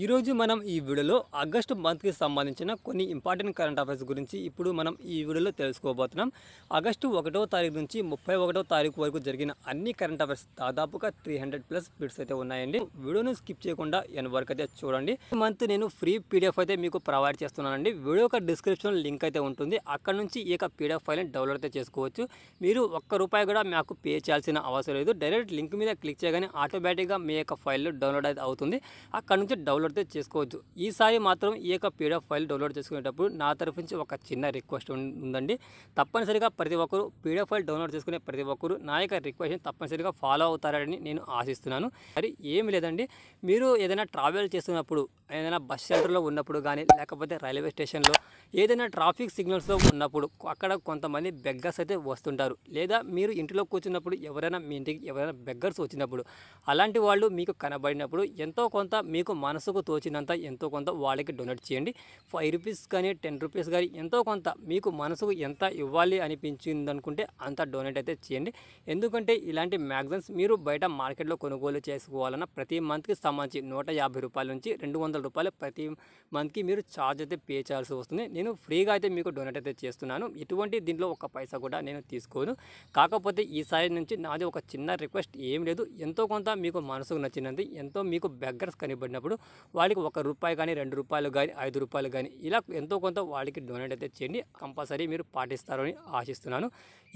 ఈరోజు మనం ఈ వీడియోలో ఆగస్టు మంత్కి సంబంధించిన కొన్ని ఇంపార్టెంట్ కరెంట్ అఫైర్స్ గురించి ఇప్పుడు మనం ఈ వీడియోలో తెలుసుకోబోతున్నాం ఆగస్టు ఒకటో తారీఖు నుంచి ముప్పై ఒకటో తారీఖు వరకు జరిగిన అన్ని కరెంట్ అఫైర్స్ దాదాపుగా త్రీ హండ్రెడ్ ప్లస్ బిట్స్ అయితే ఉన్నాయండి వీడియోను స్కిప్ చేయకుండా ఎన్ వరకు అయితే చూడండి ఈ మంత్ నేను ఫ్రీ పీడిఎఫ్ అయితే మీకు ప్రొవైడ్ చేస్తున్నానండి వీడియో యొక్క డిస్క్రిప్షన్ లింక్ అయితే ఉంటుంది అక్కడ నుంచి ఈ యొక్క పీడిఎఫ్ ఫైల్ని డౌన్లోడ్ అయితే చేసుకోవచ్చు మీరు ఒక్క రూపాయి కూడా మాకు పే చేయాల్సిన అవసరం లేదు డైరెక్ట్ లింక్ మీద క్లిక్ చేయగానే ఆటోమేటిక్గా మీ యొక్క ఫైల్ డౌన్లోడ్ అయితే అవుతుంది అక్కడ నుంచి డౌన్లోడ్ డౌన్లోడ్ చేసుకోవచ్చు ఈసారి మాత్రం ఈ యొక్క పీడిఎఫ్ ఫైల్ డౌన్లోడ్ చేసుకునేటప్పుడు నా తరఫు నుంచి ఒక చిన్న రిక్వెస్ట్ ఉందండి తప్పనిసరిగా ప్రతి ఒక్కరు పీడిఎఫ్ ఫైల్ డౌన్లోడ్ చేసుకునే ప్రతి ఒక్కరు నా యొక్క రిక్వెస్ట్ని తప్పనిసరిగా ఫాలో అవుతారని నేను ఆశిస్తున్నాను మరి ఏమి లేదండి మీరు ఏదైనా ట్రావెల్ చేస్తున్నప్పుడు ఏదైనా బస్ సెంటర్లో ఉన్నప్పుడు కానీ లేకపోతే రైల్వే స్టేషన్లో ఏదైనా ట్రాఫిక్ సిగ్నల్స్లో ఉన్నప్పుడు అక్కడ కొంతమంది బెగ్గర్స్ అయితే వస్తుంటారు లేదా మీరు ఇంటిలో కూర్చున్నప్పుడు ఎవరైనా మీ ఇంటికి ఎవరైనా బెగ్గర్స్ వచ్చినప్పుడు అలాంటి వాళ్ళు మీకు కనబడినప్పుడు ఎంతో కొంత మీకు మనసు మనసుకు తోచినంత ఎంతో కొంత వాళ్ళకి డొనేట్ చేయండి ఫైవ్ రూపీస్ కానీ టెన్ రూపీస్ కానీ ఎంతో కొంత మీకు మనసుకు ఎంత ఇవ్వాలి అనిపించింది అనుకుంటే అంత డొనేట్ అయితే చేయండి ఎందుకంటే ఇలాంటి మ్యాగజైన్స్ మీరు బయట మార్కెట్లో కొనుగోలు చేసుకోవాలన్న ప్రతి మంత్కి సంబంధించి నూట యాభై రూపాయల నుంచి రెండు వందల రూపాయలు ప్రతి మంత్కి మీరు ఛార్జ్ అయితే పే చేయాల్సి వస్తుంది నేను ఫ్రీగా అయితే మీకు డొనేట్ అయితే చేస్తున్నాను ఇటువంటి దీంట్లో ఒక పైసా కూడా నేను తీసుకోను కాకపోతే ఈసారి నుంచి నాది ఒక చిన్న రిక్వెస్ట్ ఏం లేదు ఎంతో కొంత మీకు మనసుకు నచ్చినది ఎంతో మీకు బెగ్గర్స్ కనబడినప్పుడు వాళ్ళకి ఒక రూపాయి కానీ రెండు రూపాయలు కానీ ఐదు రూపాయలు కానీ ఇలా ఎంతో కొంత వాళ్ళకి డొనేట్ అయితే చేయండి కంపల్సరీ మీరు పాటిస్తారని ఆశిస్తున్నాను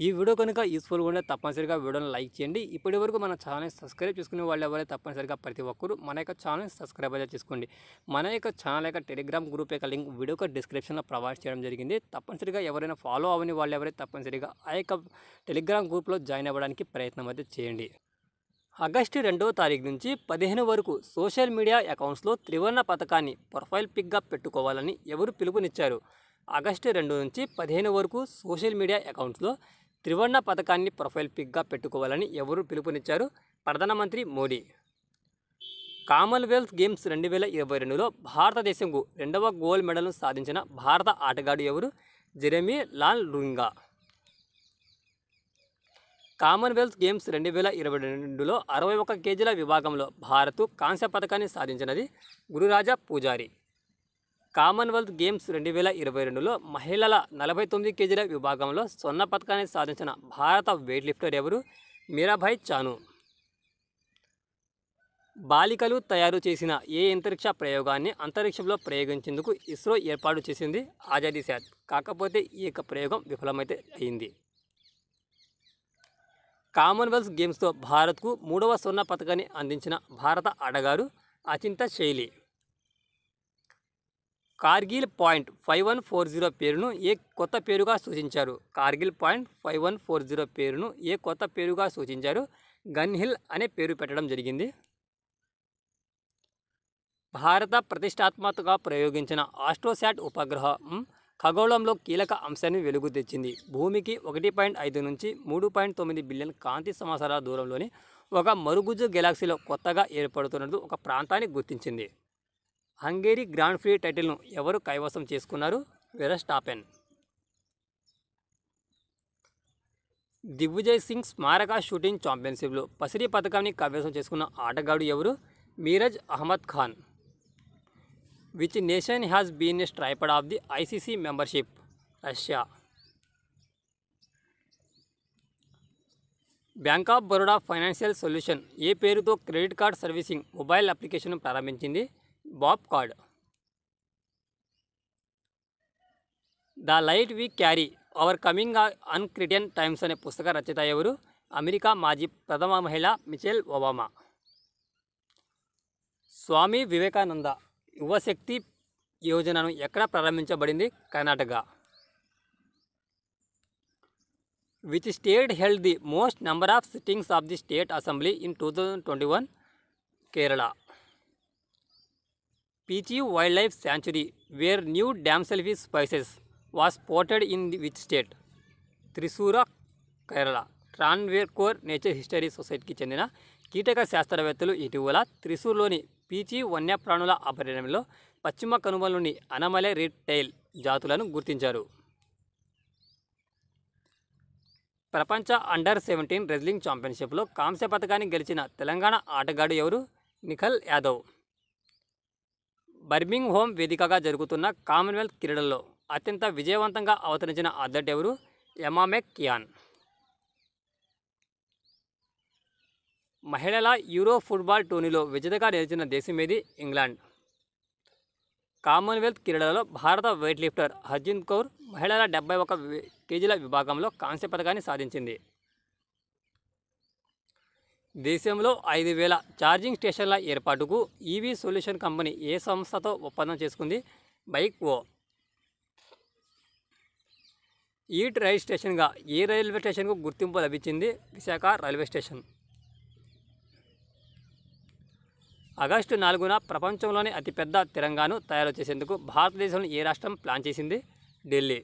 ఈ వీడియో కనుక యూస్ఫుల్ ఉండే తప్పనిసరిగా వీడియోని లైక్ చేయండి ఇప్పటి వరకు మన ఛానల్ని సబ్స్క్రైబ్ చేసుకునే వాళ్ళు ఎవరైతే తప్పనిసరిగా ప్రతి ఒక్కరు మన యొక్క ఛానల్ని సబ్స్క్రైబ్ అయితే చేసుకోండి మన యొక్క ఛానల్ యొక్క టెలిగ్రామ్ గ్రూప్ యొక్క లింక్ వీడియో యొక్క డిస్క్రిప్షన్లో ప్రొవైడ్ చేయడం జరిగింది తప్పనిసరిగా ఎవరైనా ఫాలో అవని వాళ్ళు ఎవరైతే తప్పనిసరిగా ఆ యొక్క టెలిగ్రామ్ గ్రూప్లో జాయిన్ అవ్వడానికి ప్రయత్నం అయితే చేయండి ఆగస్టు రెండవ తారీఖు నుంచి పదిహేను వరకు సోషల్ మీడియా అకౌంట్స్లో త్రివర్ణ పథకాన్ని ప్రొఫైల్ పిక్గా పెట్టుకోవాలని ఎవరు పిలుపునిచ్చారు ఆగస్టు రెండు నుంచి పదిహేను వరకు సోషల్ మీడియా అకౌంట్స్లో త్రివర్ణ పథకాన్ని ప్రొఫైల్ పిక్గా పెట్టుకోవాలని ఎవరు పిలుపునిచ్చారు ప్రధానమంత్రి మోడీ కామన్వెల్త్ గేమ్స్ రెండు వేల ఇరవై రెండులో భారతదేశంకు రెండవ గోల్డ్ మెడల్ను సాధించిన భారత ఆటగాడు ఎవరు Jeremy Lalrinnunga Commonwealth Games రెండు వేల ఇరవై రెండులో అరవై ఒక కేజీల విభాగంలో భారత్ కాంస్య పథకాన్ని సాధించినది గురురాజా పూజారి కామన్వెల్త్ గేమ్స్ రెండు వేల ఇరవై రెండులో మహిళల నలభై తొమ్మిది కేజీల విభాగంలో స్వర్ణ పథకాన్ని సాధించిన భారత వెయిట్ లిఫ్టర్ ఎవరు మీరాభాయ్ చాను బాలికలు తయారు చేసిన ఏ అంతరిక్ష ప్రయోగాన్ని అంతరిక్షంలో ప్రయోగించేందుకు ఇస్రో ఏర్పాటు చేసింది ఆజాదీ శాత్ కాకపోతే ఈ యొక్క ప్రయోగం విఫలమైతే అయింది కామన్వెల్త్ గేమ్స్తో భారత్కు మూడవ స్వర్ణ పథకాన్ని అందించిన భారత ఆడగారు Achinta Sheuli Kargil point five one four zero పేరును ఏ కొత్త పేరుగా సూచించారు Kargil point five one four zero పేరును ఏ కొత్త పేరుగా సూచించారు గన్హిల్ అనే పేరు పెట్టడం జరిగింది భారత ప్రతిష్టాత్మకగా ప్రయోగించిన ఆస్ట్రోశాట్ ఉపగ్రహం ఖగోళంలో కీలక అంశాన్ని వెలుగు తెచ్చింది భూమికి ఒకటి పాయింట్ ఐదు నుంచి మూడు పాయింట్ తొమ్మిది బిలియన్ కాంతి సంవత్సరాల దూరంలోని ఒక మరుగుజ్జు గెలాక్సీలో కొత్తగా ఏర్పడుతున్నట్టు ఒక ప్రాంతాన్ని గుర్తించింది హంగేరీ గ్రాండ్ ఫ్రీ టైటిల్ను ఎవరు కైవసం చేసుకున్నారు వెరస్టాపెన్ దిగ్విజయ్ సింగ్ స్మారక షూటింగ్ ఛాంపియన్షిప్లో పసిరి పథకాన్ని కైవసం చేసుకున్న ఆటగాడు ఎవరు Mairaj Ahmad Khan which nation has been stripped of the ICC membership Russia bank of Baroda financial solution ఏ పేరుతో credit card servicing mobile application ప్రారంభించింది BoB card the light we carry overcoming uncertain times అనే పుస్తక రచయిత ఎవరు అమెరికా మాజీ ప్రథమ మహిళ మిచెల్ ఒబామా స్వామి వివేకానంద యువశక్తి యోజనను ఎక్కడ ప్రారంభించబడింది Karnataka which state held the most number of sittings of the state assembly in two thousand twenty one Kerala Peechi wildlife sanctuary where new damselfly species was spotted in the which state Thrissur Kerala Travancore nature history సొసైటీకి చెందిన కీటక శాస్త్రవేత్తలు ఇటీవల త్రిశూర్లోని peachy వన్యప్రాణుల అభయారణ్యంలో పశ్చిమ కనుమలోని అనమలే red tile జాతులను గుర్తించారు ప్రపంచ under seventeen wrestling ఛాంపియన్షిప్లో కాంస్య పథకాన్ని గెలిచిన తెలంగాణ ఆటగాడు ఎవరు నిఖల్ యాదవ్ బర్మింగ్ హోమ్ వేదికగా జరుగుతున్న కామన్వెల్త్ క్రీడల్లో అత్యంత విజయవంతంగా అవతరించిన అథ్లెట్ ఎవరు ఎమామెక్ కియాన్ మహిళల యూరో ఫుట్బాల్ టోర్నీలో విజేతగా నిలిచిన దేశమేది ఇంగ్లాండ్ కామన్వెల్త్ క్రీడలలో భారత వెయిట్ లిఫ్టర్ హర్జిన్ కౌర్ మహిళల డెబ్బై ఒక కేజీల విభాగంలో కాంస్య పథకాన్ని సాధించింది దేశంలో ఐదు వేల ఛార్జింగ్ స్టేషన్ల ఏర్పాటుకు ఈవీ సొల్యూషన్ కంపెనీ ఏ సంస్థతో ఒప్పందం చేసుకుంది బైక్ ఓ ఈట్ రైల్ స్టేషన్గా ఏ రైల్వే స్టేషన్కు గుర్తింపు లభించింది విశాఖ రైల్వే స్టేషన్ ఆగస్టు నాలుగున ప్రపంచంలోనే అతిపెద్ద తిరంగాను తయారు చేసేందుకు భారతదేశంలో ఏ రాష్ట్రం ప్లాన్ చేసింది ఢిల్లీ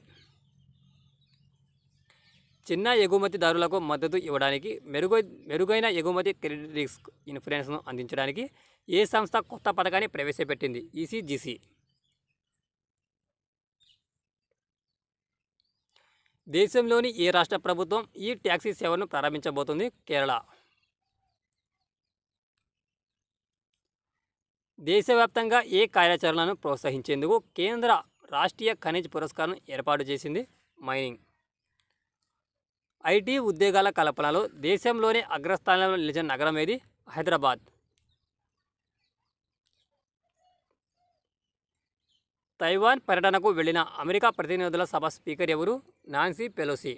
చిన్న ఎగుమతిదారులకు మద్దతు ఇవ్వడానికి మెరుగు మెరుగైన ఎగుమతి క్రెడిట్ రిస్క్ ఇన్ఫ్లుయెన్స్ను అందించడానికి ఏ సంస్థ కొత్త పథకాన్ని ప్రవేశపెట్టింది ఈసీజీసీ దేశంలోని ఏ రాష్ట్ర ప్రభుత్వం ఈ ట్యాక్సీ సేవను ప్రారంభించబోతుంది కేరళ దేశవ్యాప్తంగా ఏ కార్యాచరణను ప్రోత్సహించేందుకు కేంద్ర రాష్ట్రీయ ఖనిజ్ పురస్కారం ఏర్పాటు చేసింది మైనింగ్ ఐటీ ఉద్యోగాల కల్పనలో దేశంలోనే అగ్రస్థానంలో నిలిచిన నగరం ఏది హైదరాబాద్ తైవాన్ పర్యటనకు వెళ్లిన అమెరికా ప్రతినిధుల సభ స్పీకర్ ఎవరు నాన్సీ పెలోసీ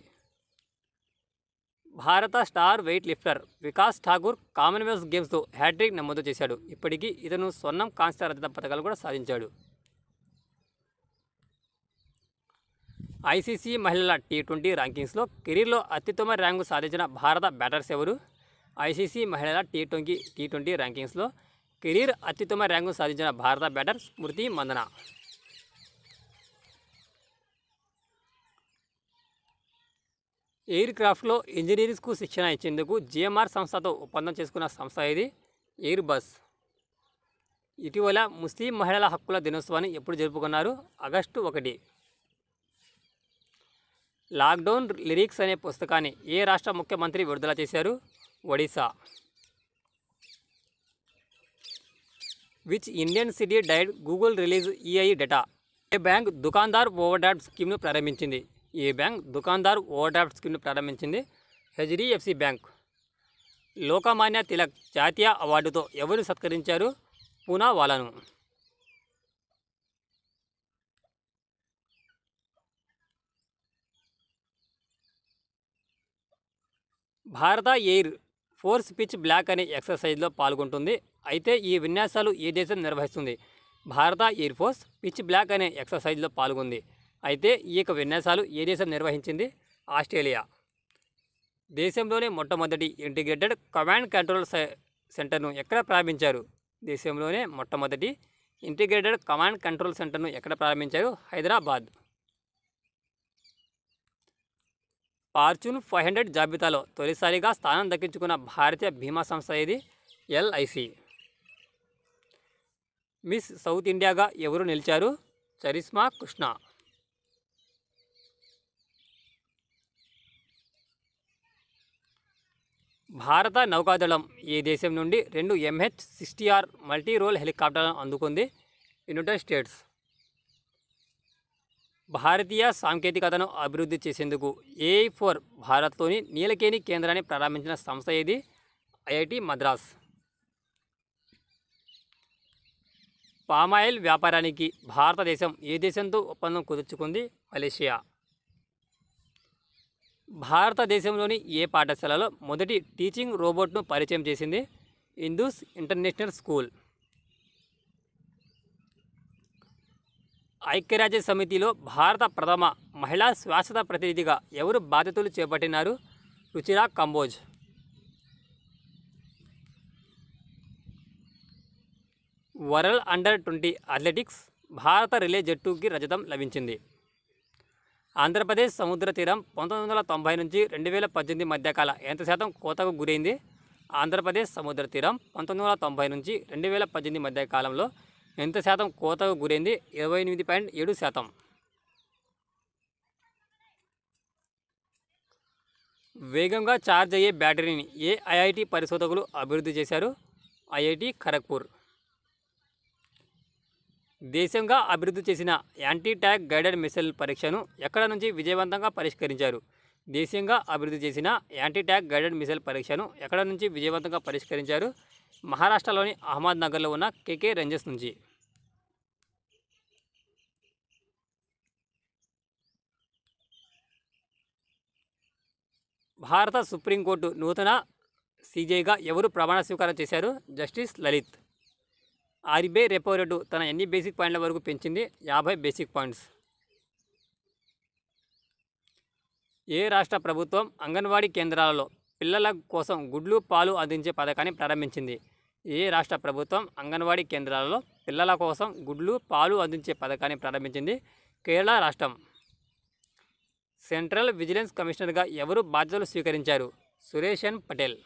భారత star weightlifter Vikas Thakur Commonwealth గేమ్స్తో హ్యాట్రిక్ నమోదు చేశాడు ఇప్పటికీ ఇతను స్వర్ణం కాంస్య రజత పథకాలు కూడా సాధించాడు ఐసీసీ మహిళల టీ ట్వంటీ ర్యాంకింగ్స్లో కెరీర్లో అత్యుత్తమ ర్యాంకు సాధించిన భారత బ్యాటర్స్ ఎవరు ఐసీసీ మహిళల టీ ట్వంటీ టీ ట్వంటీ ర్యాంకింగ్స్లో కెరీర్ అత్యుత్తమ ర్యాంకు సాధించిన భారత బ్యాటర్ స్మృతి మందన ఎయిర్ క్రాఫ్ట్లో ఇంజనీరింగ్స్కు శిక్షణ ఇచ్చేందుకు జిఎంఆర్ సంస్థతో ఒప్పందం చేసుకున్న సంస్థ ఇది ఎయిర్ బస్ ఇటీవల ముస్లిం మహిళల హక్కుల దినోత్సవాన్ని ఎప్పుడు జరుపుకున్నారు ఆగస్టు ఒకటి లాక్డౌన్ లిరిక్స్ అనే పుస్తకాన్ని ఏ రాష్ట్ర ముఖ్యమంత్రి విడుదల చేశారు Odisha which Indian city died Google release AI data ఏ బ్యాంక్ దుకాందార్ ఓవర్ డాట్ స్కీమ్ను ప్రారంభించింది ఈ బ్యాంక్ దుకాందార్ ఓవర్డ్రాఫ్ట్ స్కీమ్ను ప్రారంభించింది హెచ్డిఎఫ్సి బ్యాంక్ లోకమాన్య తిలక్ జాతీయ అవార్డుతో ఎవరు సత్కరించారు పూనా వాలాను భారత ఎయిర్ ఫోర్స్ పిచ్ బ్లాక్ అనే ఎక్సర్సైజ్లో పాల్గొంటుంది అయితే ఈ విన్యాసాలు ఏ దేశం నిర్వహిస్తుంది భారత ఎయిర్ ఫోర్స్ పిచ్ బ్లాక్ అనే ఎక్సర్సైజ్లో పాల్గొంది అయితే ఈ యొక్క విన్యాసాలు ఏ దేశం నిర్వహించింది ఆస్ట్రేలియా దేశంలోనే మొట్టమొదటి ఇంటిగ్రేటెడ్ కమాండ్ కంట్రోల్ సెంటర్ను ఎక్కడ ప్రారంభించారు దేశంలోనే మొట్టమొదటి ఇంటిగ్రేటెడ్ కమాండ్ కంట్రోల్ సెంటర్ను ఎక్కడ ప్రారంభించారు హైదరాబాద్ ఫార్చ్యూన్ ఫైవ్ హండ్రెడ్ జాబితాలో తొలిసారిగా స్థానం దక్కించుకున్న భారతీయ బీమా సంస్థ ఇది ఎల్ఐసి మిస్ సౌత్ ఇండియాగా ఎవరు నిలిచారు చరిష్మా కృష్ణ భారత నౌకాదళం ఈ దేశం నుండి రెండు MH sixty R multi role హెలికాప్టర్లను అందుకుంది యునైటెడ్ స్టేట్స్ భారతీయ సాంకేతికతను అభివృద్ధి చేసేందుకు ఏఐ ఫోర్ భారత్లోని నీలకేణి కేంద్రాన్ని ప్రారంభించిన సంస్థ ఇది ఐఐటి మద్రాస్ పామాయిల్ వ్యాపారానికి భారతదేశం ఏ దేశంతో ఒప్పందం కుదుర్చుకుంది మలేషియా భారతదేశంలోని ఏ పాఠశాలలో మొదటి టీచింగ్ రోబోట్ను పరిచయం చేసింది ఇందూస్ ఇంటర్నేషనల్ స్కూల్ ఐక్యరాజ్య సమితిలో భారత ప్రథమ మహిళా శాశ్వత ప్రతినిధిగా ఎవరు బాధ్యతలు చేపట్టినారు Ruchira Kamboj world under twenty athletics భారత రిలే జట్టుకి రజతం లభించింది ఆంధ్రప్రదేశ్ సముద్ర తీరం పంతొమ్మిది వందల తొంభై నుంచి రెండు వేల పద్దెనిమిది మధ్యకాల ఎంత శాతం కోతకు గురైంది ఆంధ్రప్రదేశ్ సముద్ర తీరం పంతొమ్మిది వందల తొంభై నుంచి రెండు వేల పద్దెనిమిది మధ్యకాలంలో ఎంత శాతం కోతకు గురైంది ఇరవై ఎనిమిది పాయింట్ ఏడు శాతం వేగంగా ఛార్జ్ అయ్యే బ్యాటరీని ఏ ఐఐటి పరిశోధకులు అభివృద్ధి చేశారు ఐఐటి ఖరగ్పూర్ దేశంగా అభివృద్ధి చేసిన యాంటీ ట్యాక్ గైడెడ్ మిసైల్ పరీక్షను ఎక్కడ నుంచి విజయవంతంగా పరిష్కరించారు దేశీయంగా అభివృద్ధి చేసిన యాంటీ ట్యాక్ గైడెడ్ మిసైల్ పరీక్షను ఎక్కడ నుంచి విజయవంతంగా పరిష్కరించారు మహారాష్ట్రలోని అహ్మద్ నగర్లో ఉన్న కెకే రేంజెస్ నుంచి భారత సుప్రీంకోర్టు నూతన సీజేగా ఎవరు ప్రమాణ స్వీకారం చేశారు justice Lalit RBI repo rate తన ఎన్ని బేసిక్ పాయింట్ల వరకు పెంచింది యాభై బేసిక్ పాయింట్స్ ఏ రాష్ట్ర ప్రభుత్వం అంగన్వాడీ కేంద్రాలలో పిల్లల కోసం గుడ్లు పాలు అందించే పథకాన్ని ప్రారంభించింది ఏ రాష్ట్ర ప్రభుత్వం అంగన్వాడీ కేంద్రాలలో పిల్లల కోసం గుడ్లు పాలు అందించే పథకాన్ని ప్రారంభించింది కేరళ రాష్ట్రం సెంట్రల్ విజిలెన్స్ కమిషనర్గా ఎవరు బాధ్యతలు స్వీకరించారు సురేష్ పటేల్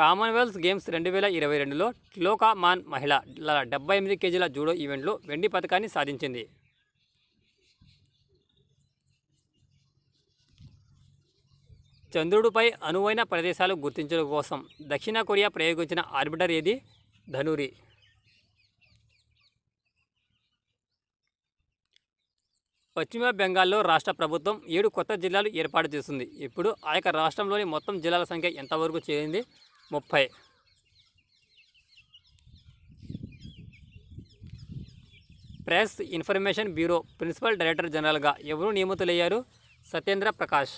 కామన్వెల్త్ గేమ్స్ రెండు వేల ఇరవై రెండులో ట్లోకామాన్ మహిళ డెబ్బై ఎనిమిది కేజీల జూడో ఈవెంట్లో వెండి పథకాన్ని సాధించింది చంద్రుడిపై అనువైన ప్రదేశాలు గుర్తించడం కోసం దక్షిణ కొరియా ప్రయోగించిన ఆర్బిటర్ ఏది ధనురి పశ్చిమ బెంగాల్లో రాష్ట్ర ప్రభుత్వం ఏడు కొత్త జిల్లాలు ఏర్పాటు చేస్తుంది ఇప్పుడు ఆ యొక్క రాష్ట్రంలోని మొత్తం జిల్లాల సంఖ్య ఎంతవరకు చేరింది ముప్పై press information bureau principal director జనరల్గా ఎవరు నియమితులయ్యారు సత్యేంద్ర ప్రకాష్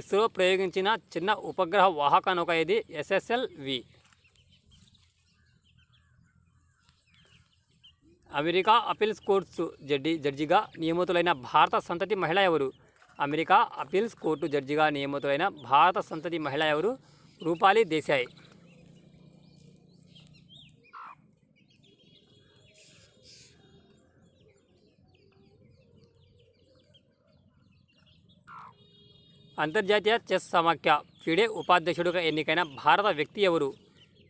ఇస్రో ప్రయోగించిన చిన్న ఉపగ్రహ వాహక నౌక ఇది SSLV America appeals court judge జడ్జిగా నియమితులైన భారత సంతతి మహిళ ఎవరు అమెరికా అపీల్స్ కోర్టు జడ్జిగా నియమితులైన భారత సంతతి మహిళ ఎవరు రూపాలి దేశాయ్ అంతర్జాతీయ చెస్ సమాఖ్య ఫిడే ఉపాధ్యక్షుడిగా ఎన్నికైన భారత వ్యక్తి ఎవరు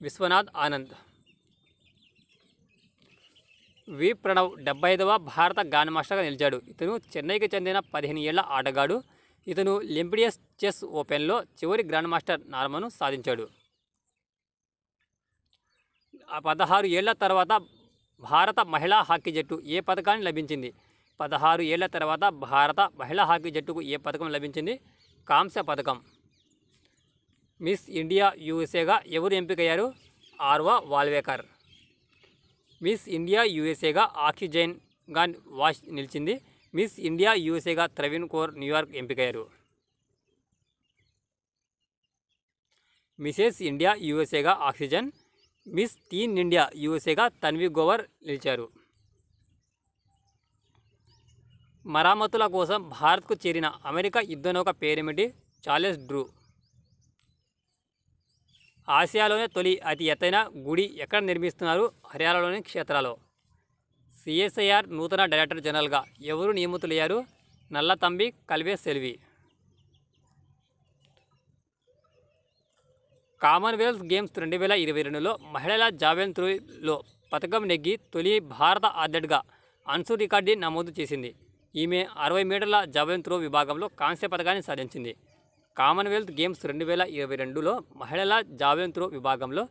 విశ్వనాథ్ ఆనంద్ వి ప్రణవ్ డెబ్బై ఐదవ భారత గాన మాస్టర్గా నిలిచాడు ఇతను చెన్నైకి చెందిన పదిహేను ఏళ్ల ఆటగాడు ఇతను లింపిడియస్ చెస్ ఓపెన్లో చివరి గ్రాండ్ మాస్టర్ నార్మను సాధించాడు పదహారు ఏళ్ల తర్వాత భారత మహిళా హాకీ జట్టు ఏ పథకాన్ని లభించింది పదహారు ఏళ్ల తర్వాత భారత మహిళా హాకీ జట్టుకు ఏ పథకం లభించింది కాంస్య పథకం మిస్ ఇండియా యూఎస్ఏగా ఎవరు ఎంపికయ్యారు ఆర్వా వాల్వేకర్ మిస్ ఇండియా యూఎస్ఏగా ఆక్సిజైన్గా వాష్ నిలిచింది మిస్ ఇండియా యూఎస్ఏగా త్రవీణ్ కోర్ న్యూయార్క్ ఎంపికయ్యారు మిసెస్ ఇండియా యూఎస్ఏగా ఆక్సిజన్ మిస్ టీన్ ఇండియా యూఎస్ఏగా తన్వి గోవర్ నిలిచారు మరామతుల కోసం భారత్కు చేరిన అమెరికా యుద్ధనౌక పేరేమిటి చార్లెస్ డ్రూ ఆసియాలోనే తొలి అతి ఎత్తైన గుడి ఎక్కడ నిర్మిస్తున్నారు హర్యానాలోని క్షేత్రాలో సిఎస్ఐఆర్ నూతన డైరెక్టర్ జనరల్గా ఎవరు నియమితులయ్యారు Nallathambi Kalaiselvi Commonwealth Games రెండు వేల ఇరవై రెండులో మహిళల జావెన్ త్రోలో పథకం నెగ్గి తొలి భారత అథ్లెట్గా అన్సు రికార్డీ నమోదు చేసింది ఈమె అరవై మీటర్ల జావెన్ త్రో విభాగంలో కాంస్య పథకాన్ని సాధించింది కామన్వెల్త్ గేమ్స్ రెండు వేల ఇరవై రెండులో మహిళల జావెన్ త్రో విభాగంలో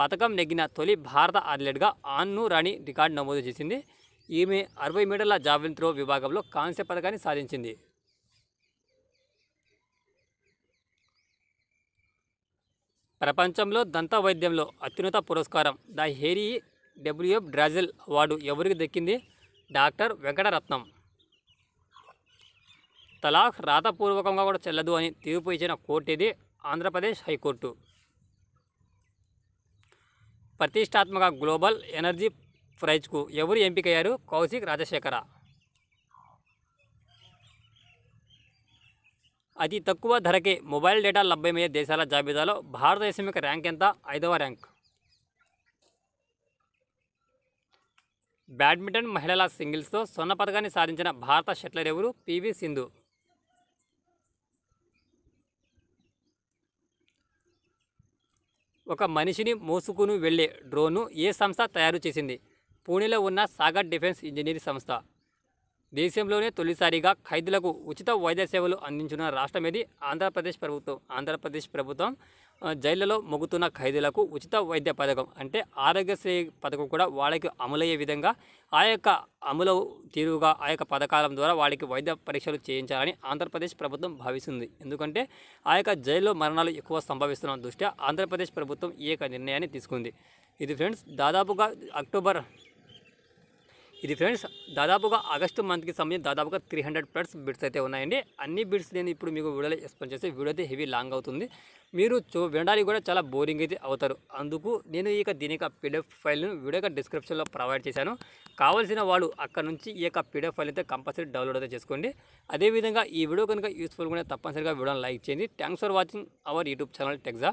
పథకం నెగ్గిన తొలి భారత అథ్లెట్గా ఆన్ను రాణి రికార్డు నమోదు చేసింది ఈమె అరవై మీటర్ల జావెన్ త్రో విభాగంలో కాంస్య పథకాన్ని సాధించింది ప్రపంచంలో దంత వైద్యంలో అత్యున్నత పురస్కారం the Harry W F Drazil award ఎవరికి దక్కింది డాక్టర్ వెంకటరత్నం తలాఖ్ రాతపూర్వకంగా కూడా చెల్లదు అని తీర్పు ఇచ్చిన కోర్టు ఇది ఆంధ్రప్రదేశ్ హైకోర్టు ప్రతిష్టాత్మక గ్లోబల్ ఎనర్జీ ప్రైజ్కు ఎవరు ఎంపికయ్యారు కౌశిక్ రాజశేఖర అతి తక్కువ ధరకే మొబైల్ డేటా లభ్యమయ్యే దేశాల జాబితాలో భారతదేశం యొక్క ర్యాంక్ ఎంత ఐదవ ర్యాంక్ బ్యాడ్మింటన్ మహిళల సింగిల్స్తో స్వర్ణ పథకాన్ని సాధించిన భారత షట్లర్ ఎవరు పివి సింధు ఒక మనిషిని మోసుకుని వెళ్లే డ్రోన్ను ఏ సంస్థ తయారు చేసింది పూణేలో ఉన్న సాగర్ డిఫెన్స్ ఇంజనీరింగ్ సంస్థ దేశంలోనే తొలిసారిగా ఖైదీలకు ఉచిత వైద్య సేవలు అందించిన రాష్ట్రం ఇది ఆంధ్రప్రదేశ్ ప్రభుత్వం ఆంధ్రప్రదేశ్ ప్రభుత్వం జైళ్లలో మొగుతున్న ఖైదీలకు ఉచిత వైద్య పథకం అంటే ఆరోగ్యశ్రీ పథకం కూడా వాళ్ళకి అమలయ్యే విధంగా ఆ యొక్క అమలు తీరుగా ఆ యొక్క పథకాల ద్వారా వాళ్ళకి వైద్య పరీక్షలు చేయించాలని ఆంధ్రప్రదేశ్ ప్రభుత్వం భావిస్తుంది ఎందుకంటే ఆ యొక్క జైల్లో మరణాలు ఎక్కువ సంభవిస్తున్న దృష్ట్యా ఆంధ్రప్రదేశ్ ప్రభుత్వం ఈ యొక్క నిర్ణయాన్ని తీసుకుంది ఇది ఫ్రెండ్స్ దాదాపుగా అక్టోబర్ ఇది ఫ్రెండ్స్ దాదాపుగా ఆగస్టు మంత్కి సంబంధించి దాదాపుగా త్రీ హండ్రెడ్ ప్లస్ బిడ్స్ అయితే ఉన్నాయండి అన్ని బిడ్స్ నేను ఇప్పుడు మీకు వీడియోలో ఎక్స్ప్లెయిన్ చేస్తే వీడియో అయితే హెవీ లాంగ్ అవుతుంది మీరు చూ వినడానికి కూడా చాలా బోరింగ్ అయితే అవుతారు అందుకు నేను ఈ యొక్క దీని యొక్క పీడిఎఫ్ ఫైల్ను వీడియో యొక్క డిస్క్రిప్షన్లో ప్రొవైడ్ చేశాను కావాల్సిన వాళ్ళు అక్కడ నుంచి ఈ యొక్క పీడిఎఫ్ ఫైల్ అయితే కంపల్సరీ డౌన్లోడ్ అయితే చేసుకోండి అదేవిధంగా ఈ వీడియో కనుక కూడా తప్పనిసరిగా వీడియోని లైక్ చేయండి thanks for watching our YouTube channel టెక్జా